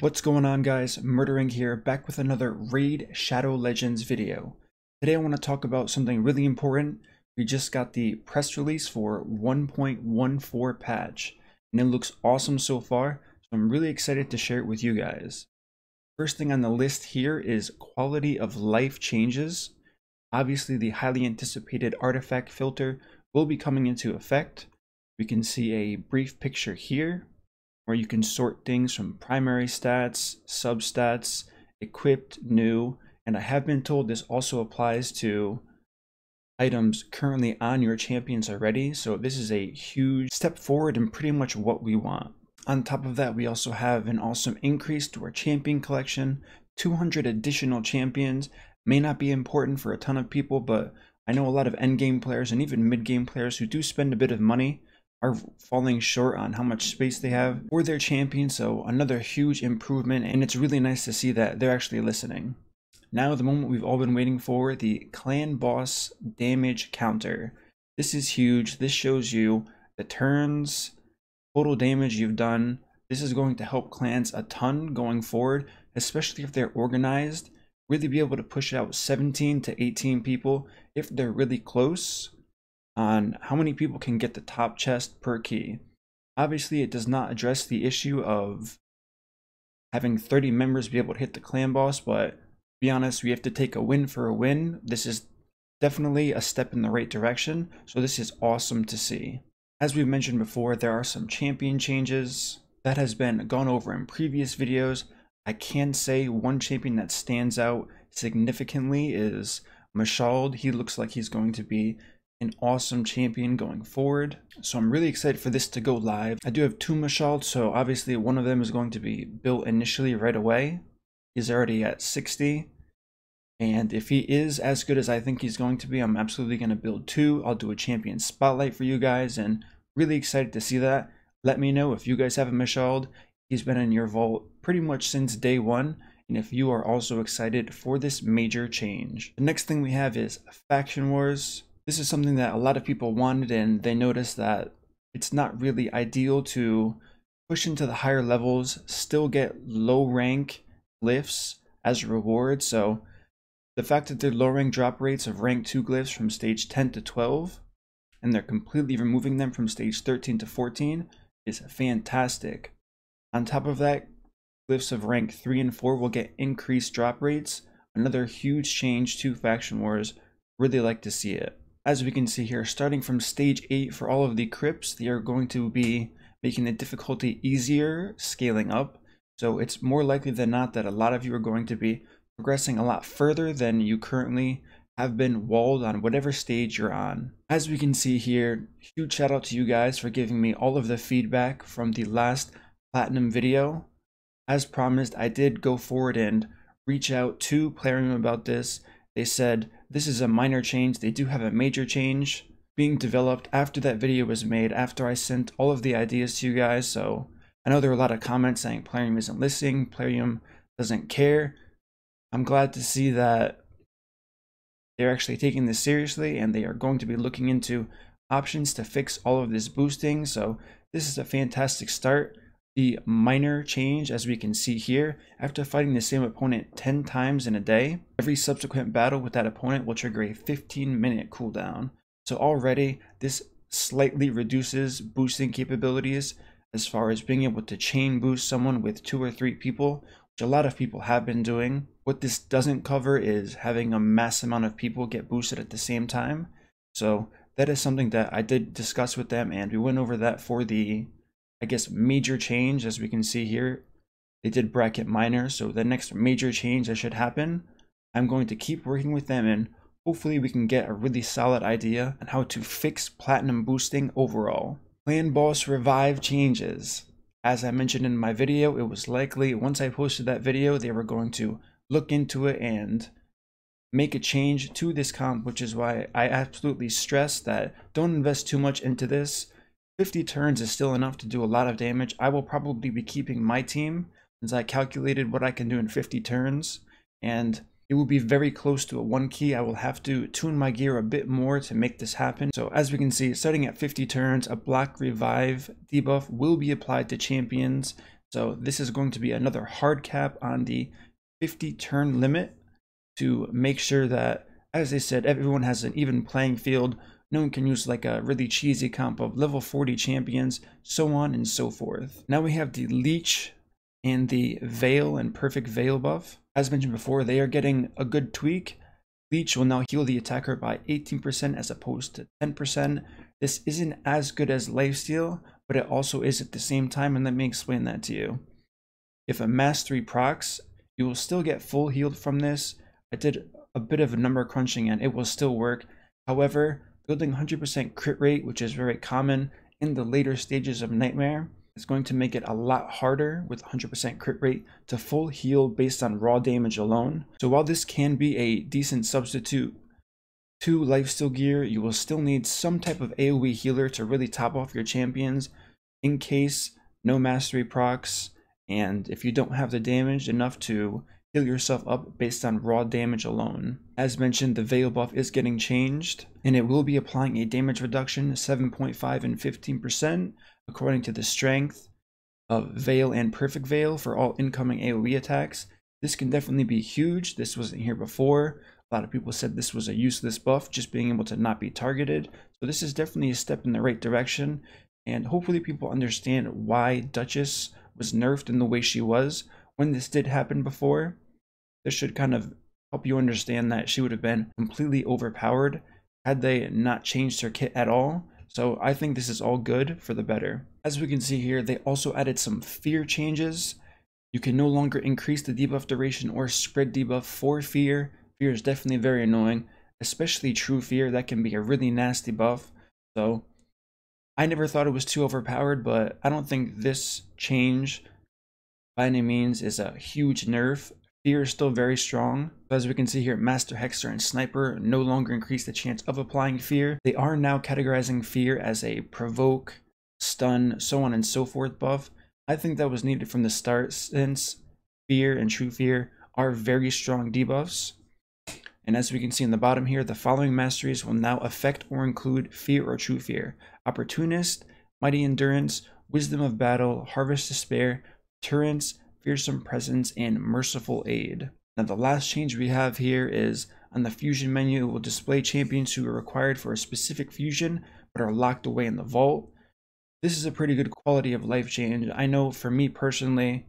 What's going on guys? Murdering here, back with another Raid Shadow Legends video. Today I want to talk about something really important. We just got the press release for 1.14 patch, and it looks awesome so far, so I'm really excited to share it with you guys. First thing on the list here is quality of life changes. Obviously the highly anticipated artifact filter will be coming into effect. We can see a brief picture here where you can sort things from primary stats, substats, equipped, new, and I have been told this also applies to items currently on your champions already. So this is a huge step forward and pretty much what we want. On top of that, we also have an awesome increase to our champion collection. 200 additional champions may not be important for a ton of people, but I know a lot of endgame players and even mid-game players who do spend a bit of money are falling short on how much space they have for their champion. So another huge improvement, and it's really nice to see that they're actually listening. Now the moment we've all been waiting for, the clan boss damage counter. This is huge. This shows you the turns, total damage you've done. This is going to help clans a ton going forward, especially if they're organized. Really be able to push out 17 to 18 people if they're really close on how many people can get the top chest per key. Obviously, it does not address the issue of having 30 members be able to hit the clan boss, but be honest, we have to take a win for a win. This is definitely a step in the right direction, so this is awesome to see. As we've mentioned before, there are some champion changes that has been gone over in previous videos. I can say one champion that stands out significantly is Mashald. He looks like he's going to be an awesome champion going forward. So I'm really excited for this to go live. I do have two Mashald, so obviously one of them is going to be built initially right away. He's already at 60. And if he is as good as I think he's going to be, I'm absolutely going to build two. I'll do a champion spotlight for you guys and really excited to see that. Let me know if you guys have a Mishald. He's been in your vault pretty much since day one and if you are also excited for this major change. The next thing we have is Faction Wars this is something that a lot of people wanted and they noticed that it's not really ideal to push into the higher levels, still get low rank glyphs as a reward. So the fact that they're lowering drop rates of rank 2 glyphs from stage 10 to 12 and they're completely removing them from stage 13 to 14 is fantastic. On top of that, glyphs of rank 3 and 4 will get increased drop rates, another huge change to Faction Wars. Really like to see it as we can see here, starting from stage 8 for all of the crypts, they are going to be making the difficulty easier, scaling up. So it's more likely than not that a lot of you are going to be progressing a lot further than you currently have been walled on whatever stage you're on. As we can see here, huge shout out to you guys for giving me all of the feedback from the last platinum video. As promised, I did go forward and reach out to Playroom about this they said, this is a minor change, they do have a major change being developed after that video was made, after I sent all of the ideas to you guys, so I know there were a lot of comments saying Plarium isn't listening, Plarium doesn't care. I'm glad to see that they're actually taking this seriously and they are going to be looking into options to fix all of this boosting. So this is a fantastic start. The minor change, as we can see here, after fighting the same opponent 10 times in a day, every subsequent battle with that opponent will trigger a 15 minute cooldown. So already, this slightly reduces boosting capabilities as far as being able to chain boost someone with two or three people, which a lot of people have been doing. What this doesn't cover is having a mass amount of people get boosted at the same time. So that is something that I did discuss with them and we went over that for the I guess, major change, as we can see here, they did bracket minor. So the next major change that should happen, I'm going to keep working with them and hopefully we can get a really solid idea on how to fix platinum boosting overall. Clan Boss Revive changes. As I mentioned in my video, it was likely once I posted that video, they were going to look into it and make a change to this comp, which is why I absolutely stress that don't invest too much into this. 50 turns is still enough to do a lot of damage. I will probably be keeping my team since I calculated what I can do in 50 turns and it will be very close to a 1 key. I will have to tune my gear a bit more to make this happen. So as we can see, starting at 50 turns, a Black Revive debuff will be applied to champions. So this is going to be another hard cap on the 50 turn limit to make sure that, as I said, everyone has an even playing field no one can use like a really cheesy comp of level 40 champions, so on and so forth. Now we have the Leech and the Veil and Perfect Veil buff. As mentioned before, they are getting a good tweak. Leech will now heal the attacker by 18% as opposed to 10%. This isn't as good as Lifesteal, but it also is at the same time, and let me explain that to you. If a Mass 3 procs, you will still get full healed from this. I did a bit of number crunching and it will still work. However, Building 100% crit rate, which is very common in the later stages of Nightmare, is going to make it a lot harder with 100% crit rate to full heal based on raw damage alone. So while this can be a decent substitute to lifesteal gear, you will still need some type of AoE healer to really top off your champions in case no mastery procs, and if you don't have the damage enough to heal yourself up based on raw damage alone. As mentioned, the Veil buff is getting changed, and it will be applying a damage reduction 7.5 and 15% according to the strength of Veil and Perfect Veil for all incoming AoE attacks. This can definitely be huge. This wasn't here before. A lot of people said this was a useless buff, just being able to not be targeted. So this is definitely a step in the right direction, and hopefully people understand why Duchess was nerfed in the way she was when this did happen before. This should kind of help you understand that she would have been completely overpowered had they not changed her kit at all. So I think this is all good for the better. As we can see here, they also added some fear changes. You can no longer increase the debuff duration or spread debuff for fear. Fear is definitely very annoying, especially true fear. That can be a really nasty buff. So I never thought it was too overpowered, but I don't think this change by any means is a huge nerf. Fear is still very strong. As we can see here, Master Hexer and Sniper no longer increase the chance of applying fear. They are now categorizing fear as a provoke, stun, so on and so forth buff. I think that was needed from the start since fear and true fear are very strong debuffs. And as we can see in the bottom here, the following masteries will now affect or include fear or true fear. Opportunist, mighty endurance, wisdom of battle, harvest despair, deterrence, fearsome presence, and merciful aid. Now the last change we have here is on the fusion menu, it will display champions who are required for a specific fusion but are locked away in the vault. This is a pretty good quality of life change. I know for me personally,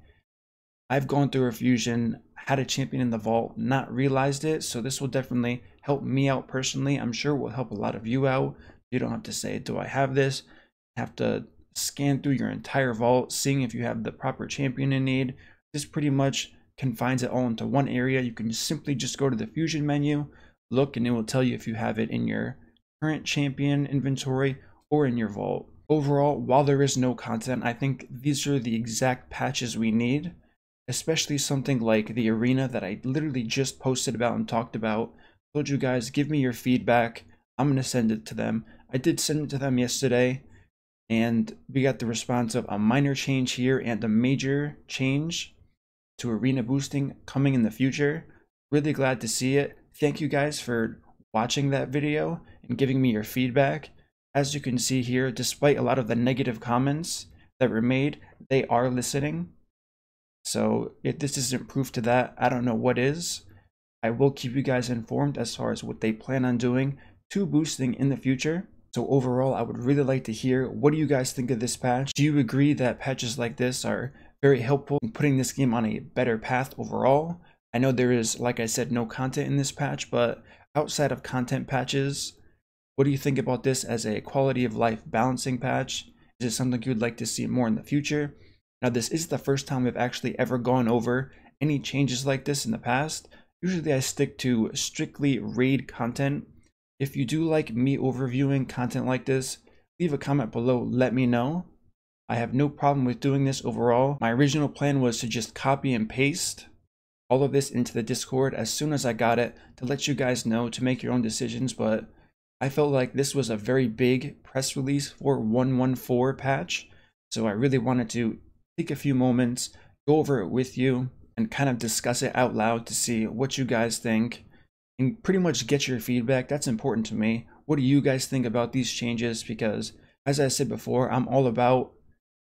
I've gone through a fusion, had a champion in the vault, not realized it, so this will definitely help me out personally. I'm sure will help a lot of you out. You don't have to say, do I have this? Have to scan through your entire vault, seeing if you have the proper champion in need. This pretty much confines it all into one area. You can simply just go to the fusion menu, look, and it will tell you if you have it in your current champion inventory or in your vault. Overall, while there is no content, I think these are the exact patches we need, especially something like the arena that I literally just posted about and talked about. So, told you guys, give me your feedback. I'm going to send it to them. I did send it to them yesterday. And we got the response of a minor change here and a major change to arena boosting coming in the future. Really glad to see it. Thank you guys for watching that video and giving me your feedback. As you can see here, despite a lot of the negative comments that were made, they are listening. So if this isn't proof to that, I don't know what is. I will keep you guys informed as far as what they plan on doing to boosting in the future. So overall, I would really like to hear what do you guys think of this patch? Do you agree that patches like this are very helpful in putting this game on a better path overall? I know there is, like I said, no content in this patch, but outside of content patches, what do you think about this as a quality of life balancing patch? Is it something you'd like to see more in the future? Now, this is the first time I've actually ever gone over any changes like this in the past. Usually I stick to strictly raid content if you do like me overviewing content like this, leave a comment below, let me know. I have no problem with doing this overall. My original plan was to just copy and paste all of this into the Discord as soon as I got it to let you guys know to make your own decisions, but I felt like this was a very big press release for 114 patch, so I really wanted to take a few moments, go over it with you, and kind of discuss it out loud to see what you guys think and pretty much get your feedback. That's important to me. What do you guys think about these changes? Because as I said before, I'm all about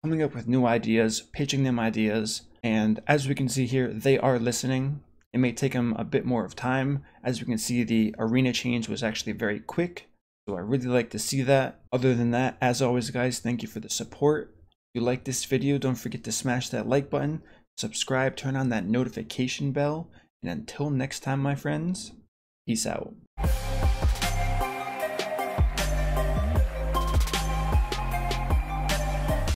coming up with new ideas, pitching them ideas, and as we can see here, they are listening. It may take them a bit more of time. As we can see, the arena change was actually very quick, so I really like to see that. Other than that, as always guys, thank you for the support. If you like this video, don't forget to smash that like button, subscribe, turn on that notification bell, and until next time my friends, Peace out.